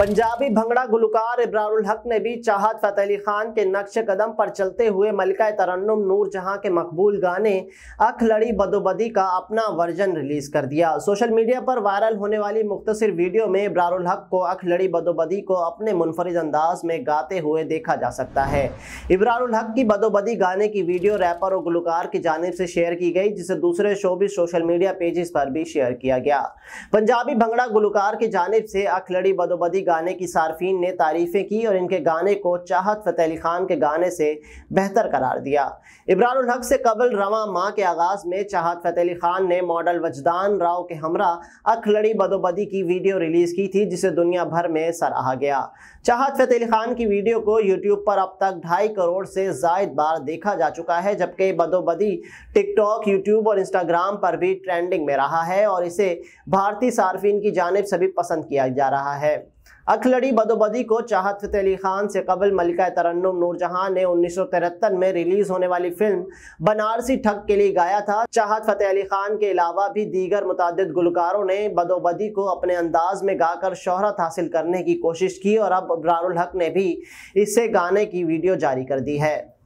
पंजाबी भंगड़ा गुलकार इब्रारुल हक ने भी चाहत फतेह अली खान के नक्श कदम पर चलते हुए मलिका तरन्नुम नूर जहां के मकबूल गाने अख लड़ी बदोबदी का अपना वर्जन रिलीज कर दिया सोशल मीडिया पर वायरल होने वाली मुख्तसर वीडियो में इब्रारुल हक को अख लड़ी बदोबदी को अपने मुनफरिद अंदाज में गाते हुए देखा जा सकता है इब्रारुल हक की बदोबदी गाने की वीडियो रैपर और गुलकार की जानब से शेयर की गई जिसे दूसरे शो भी सोशल मीडिया पेजेस पर भी शेयर किया गया पंजाबी भंगड़ा गुलकार की जानब से अख लड़ी बदोबदी गाने की सार्फिन ने तारीफ़ें की और इनके गाने को चाहत फ़तेह अली ख़ान के गाने से बेहतर करार दिया इब्रान हक से कबल रवा माँ के आगाज़ में चाहत फ़तेह अली ख़ान ने मॉडल वजदान राव के हमरा अखलड़ी बदोबदी की वीडियो रिलीज़ की थी जिसे दुनिया भर में सराहा गया चाहत फ़तेह अली ख़ान की वीडियो को यूट्यूब पर अब तक ढाई करोड़ से जायद बार देखा जा चुका है जबकि बदोबदी टिकटॉक यूट्यूब और इंस्टाग्राम पर भी ट्रेंडिंग में रहा है और इसे भारतीय सार्फिन की जानब से भी पसंद किया जा रहा है अखलड़ी बदोबदी को चाहत फतेह अली खान से कबल मलिका तरन्नुम नूरजहां ने उन्नीस में रिलीज होने वाली फिल्म बनारसी ठग के लिए गाया था चाहत फतेह अली खान के अलावा भी दीगर मुतद गुलकारों ने बदोबदी को अपने अंदाज में गाकर शोहरत हासिल करने की कोशिश की और अब अबरारुल हक ने भी इसे गाने की वीडियो जारी कर दी है